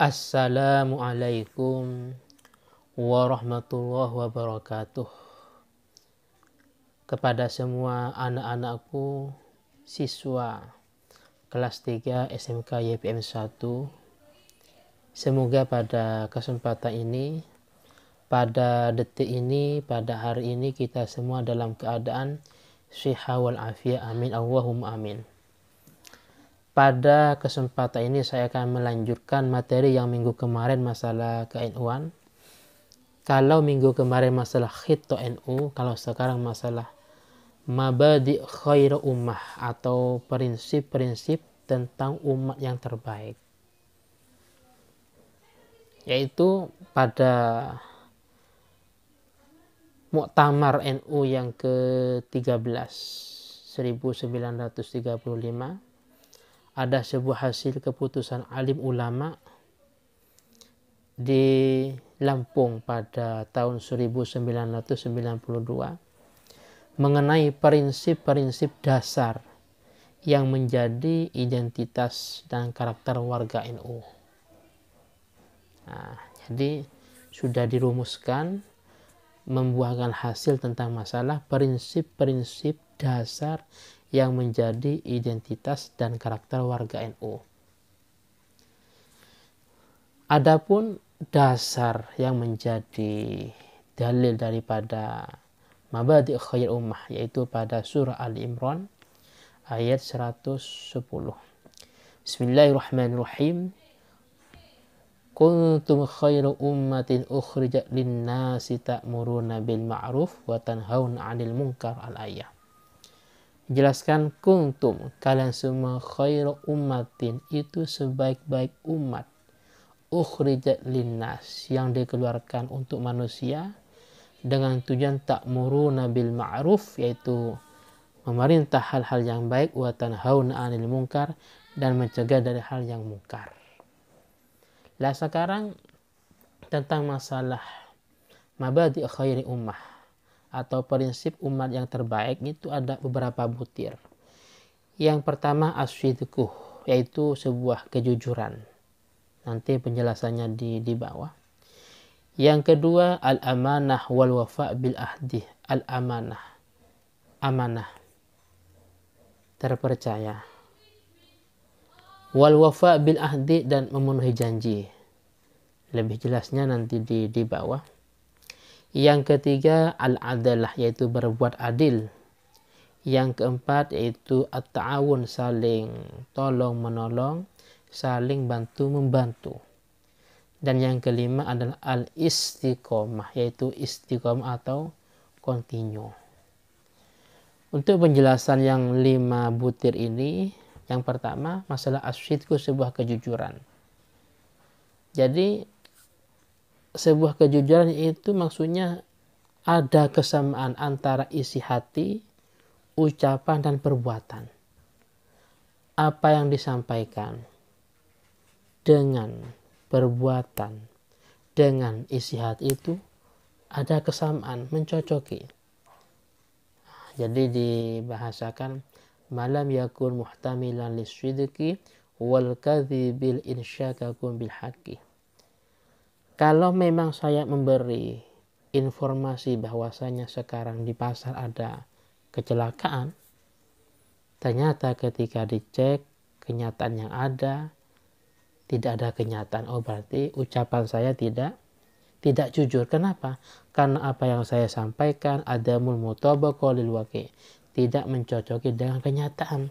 Assalamualaikum warahmatullahi wabarakatuh. Kepada semua anak-anakku, siswa kelas 3 SMK YPM 1, semoga pada kesempatan ini, pada detik ini, pada hari ini kita semua dalam keadaan sehat afiat. Amin. Allahumma amin. Pada kesempatan ini saya akan melanjutkan materi yang minggu kemarin masalah KNUAN. Kalau minggu kemarin masalah khito NU, kalau sekarang masalah mabadi khairu ummah atau prinsip-prinsip tentang umat yang terbaik. Yaitu pada Muktamar NU yang ke-13 1935 ada sebuah hasil keputusan alim ulama di Lampung pada tahun 1992 mengenai prinsip-prinsip dasar yang menjadi identitas dan karakter warga NU. Nah, jadi sudah dirumuskan membuahkan hasil tentang masalah prinsip-prinsip dasar yang menjadi identitas dan karakter warga NU. Adapun dasar yang menjadi dalil daripada mabadi khair ummah yaitu pada surah Al Imran ayat 110. Bismillahirrahmanirrahim. Kuntum khairu ummatin ukhrijat lin-nasi ta'muruna bil ma'ruf wa tanhauna 'anil munkar al-ayah jelaskan kuntum kalian semua khairu ummatin itu sebaik-baik umat ukhrijat linnas yang dikeluarkan untuk manusia dengan tujuan tak nabil bil ma'ruf yaitu memerintah hal-hal yang baik wa tanhauna 'anil munkar dan mencegah dari hal yang mungkar. Lah sekarang tentang masalah mabadi khairi ummah atau prinsip umat yang terbaik itu ada beberapa butir. Yang pertama asyidkuh, yaitu sebuah kejujuran. Nanti penjelasannya di, di bawah. Yang kedua al-amanah wal wafa bil ahdi, al-amanah. Amanah. Terpercaya. Wal wafa bil ahdi dan memenuhi janji. Lebih jelasnya nanti di di bawah yang ketiga al-adalah yaitu berbuat adil. Yang keempat yaitu at-ta'awun saling tolong menolong, saling bantu membantu. Dan yang kelima adalah al-istiqomah yaitu istiqomah atau kontinu. Untuk penjelasan yang lima butir ini, yang pertama masalah asyidku sebuah kejujuran. Jadi sebuah kejujuran itu maksudnya ada kesamaan antara isi hati, ucapan, dan perbuatan. Apa yang disampaikan dengan perbuatan, dengan isi hati itu ada kesamaan, mencocoki. Jadi dibahasakan malam yakun muhtamilan liswidiki wal kadhibil insyakakum bil haki kalau memang saya memberi informasi bahwasanya sekarang di pasar ada kecelakaan, ternyata ketika dicek kenyataan yang ada tidak ada kenyataan. Oh berarti ucapan saya tidak tidak jujur. Kenapa? Karena apa yang saya sampaikan ada mulmutabaqo lil Tidak mencocoki dengan kenyataan.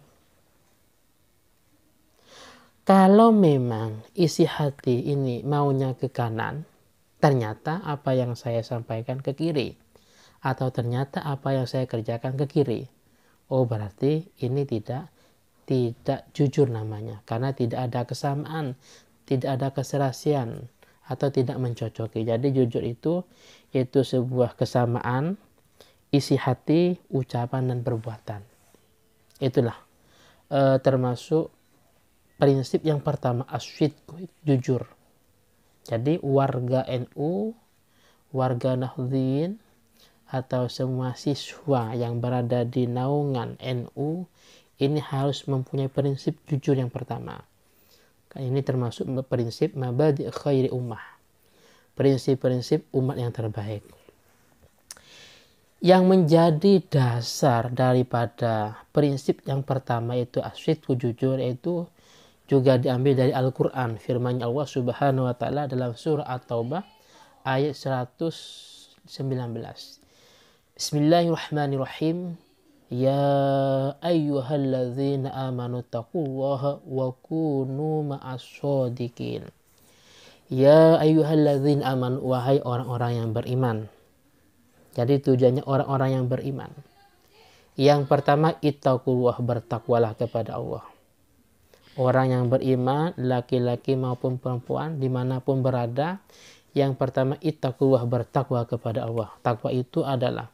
Kalau memang isi hati ini maunya ke kanan, ternyata apa yang saya sampaikan ke kiri, atau ternyata apa yang saya kerjakan ke kiri. Oh, berarti ini tidak tidak jujur namanya, karena tidak ada kesamaan, tidak ada keserasian, atau tidak mencocoki. Jadi jujur itu itu sebuah kesamaan isi hati, ucapan dan perbuatan. Itulah eh, termasuk prinsip yang pertama asyidku jujur jadi warga NU warga Nahdlin atau semua siswa yang berada di naungan NU ini harus mempunyai prinsip jujur yang pertama. Kan ini termasuk prinsip mabadi khairi ummah. Prinsip-prinsip umat yang terbaik. Yang menjadi dasar daripada prinsip yang pertama itu asyidku jujur yaitu juga diambil dari Al-Quran firman Allah subhanahu wa ta'ala dalam surah At-Taubah ayat 119 Bismillahirrahmanirrahim Ya ayyuhalladzina amanu taqullaha wa kunu ma'as-sadiqin Ya ayyuhalladzina amanu wahai orang-orang yang beriman Jadi tujuannya orang-orang yang beriman Yang pertama ittaqullah bertakwalah kepada Allah orang yang beriman, laki-laki maupun perempuan, dimanapun berada. Yang pertama, ittaqullah, bertakwa kepada Allah. Takwa itu adalah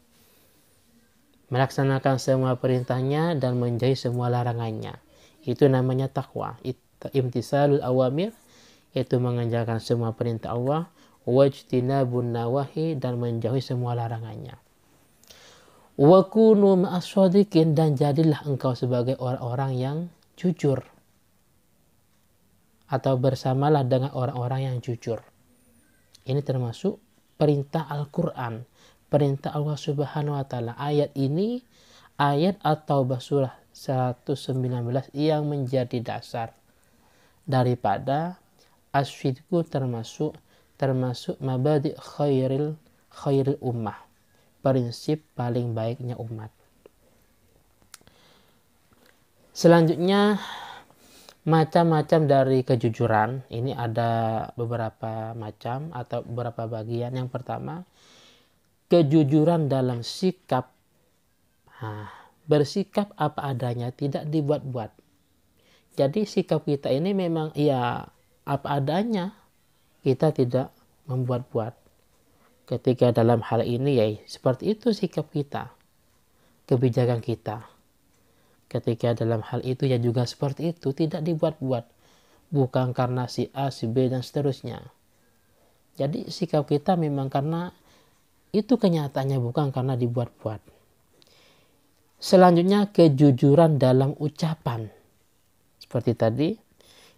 melaksanakan semua perintahnya dan menjauhi semua larangannya. Itu namanya takwa. Imtisalul awamir, itu mengerjakan semua perintah Allah. Wajtinabun nawahi, dan menjauhi semua larangannya. Wakunu ma'aswadikin, dan jadilah engkau sebagai orang-orang yang jujur atau bersamalah dengan orang-orang yang jujur. Ini termasuk perintah Al-Quran, perintah Allah Subhanahu wa Ta'ala. Ayat ini, ayat atau basurah 119 yang menjadi dasar daripada asyidku termasuk termasuk mabadi khairil khairil ummah prinsip paling baiknya umat selanjutnya macam-macam dari kejujuran ini ada beberapa macam atau beberapa bagian yang pertama kejujuran dalam sikap nah, bersikap apa adanya tidak dibuat-buat jadi sikap kita ini memang ya apa adanya kita tidak membuat-buat ketika dalam hal ini ya seperti itu sikap kita kebijakan kita Ketika dalam hal itu ya juga seperti itu, tidak dibuat-buat. Bukan karena si A, si B, dan seterusnya. Jadi sikap kita memang karena itu kenyataannya bukan karena dibuat-buat. Selanjutnya kejujuran dalam ucapan. Seperti tadi,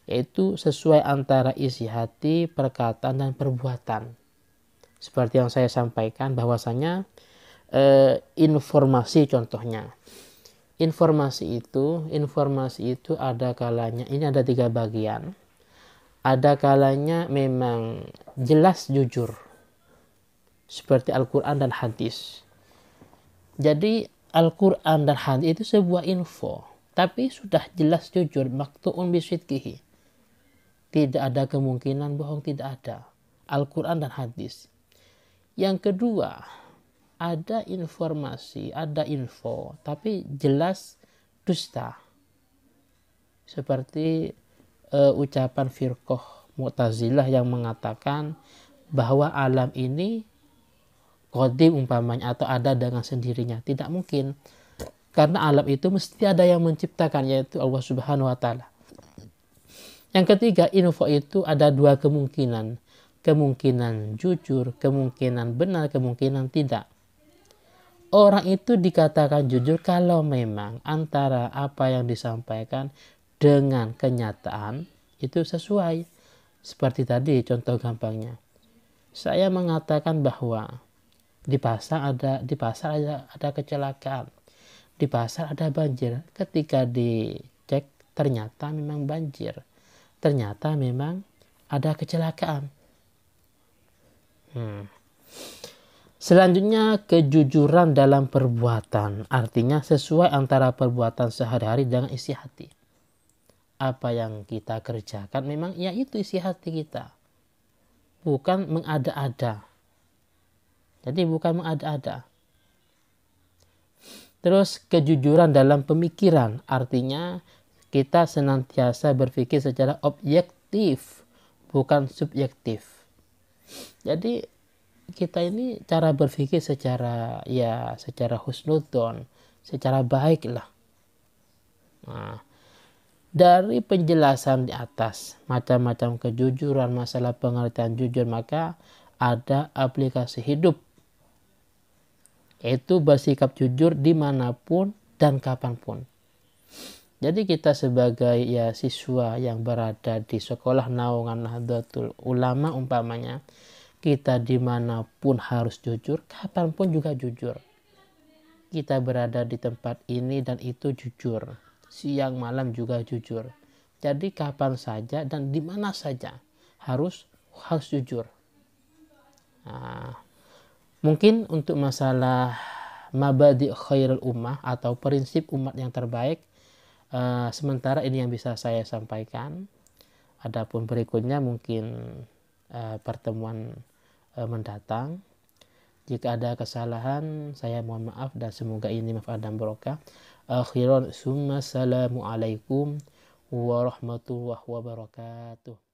yaitu sesuai antara isi hati, perkataan, dan perbuatan. Seperti yang saya sampaikan bahwasanya eh, informasi contohnya informasi itu, informasi itu ada kalanya, ini ada tiga bagian. Ada kalanya memang jelas jujur, seperti Al-Quran dan hadis. Jadi Al-Quran dan hadis itu sebuah info, tapi sudah jelas jujur, maktuun bisidkihi. Tidak ada kemungkinan bohong, tidak ada. Al-Quran dan hadis. Yang kedua, ada informasi, ada info, tapi jelas dusta. Seperti uh, ucapan firkoh Mu'tazilah yang mengatakan bahwa alam ini kodim umpamanya atau ada dengan sendirinya. Tidak mungkin. Karena alam itu mesti ada yang menciptakan yaitu Allah Subhanahu wa taala. Yang ketiga, info itu ada dua kemungkinan. Kemungkinan jujur, kemungkinan benar, kemungkinan tidak orang itu dikatakan jujur kalau memang antara apa yang disampaikan dengan kenyataan itu sesuai. Seperti tadi contoh gampangnya. Saya mengatakan bahwa di pasar ada di pasar ada ada kecelakaan. Di pasar ada banjir. Ketika dicek ternyata memang banjir. Ternyata memang ada kecelakaan. Hmm. Selanjutnya, kejujuran dalam perbuatan, artinya sesuai antara perbuatan sehari-hari dengan isi hati. Apa yang kita kerjakan memang ya itu isi hati kita, bukan mengada-ada. Jadi, bukan mengada-ada. Terus, kejujuran dalam pemikiran, artinya kita senantiasa berpikir secara objektif, bukan subjektif. Jadi, kita ini cara berpikir secara ya secara husnudon, secara baik lah. Nah, dari penjelasan di atas macam-macam kejujuran masalah pengertian jujur maka ada aplikasi hidup itu bersikap jujur dimanapun dan kapanpun. Jadi kita sebagai ya siswa yang berada di sekolah naungan Nahdlatul Ulama umpamanya, kita dimanapun harus jujur, kapanpun juga jujur. Kita berada di tempat ini dan itu jujur. Siang malam juga jujur. Jadi kapan saja dan di mana saja harus harus jujur. Nah, mungkin untuk masalah mabadi khairul ummah atau prinsip umat yang terbaik uh, sementara ini yang bisa saya sampaikan. Adapun berikutnya mungkin Eh, pertemuan eh, mendatang. Jika ada kesalahan, saya mohon maaf dan semoga ini manfaat dan berkah. Akhiran summa salamu alaikum warahmatullahi wabarakatuh.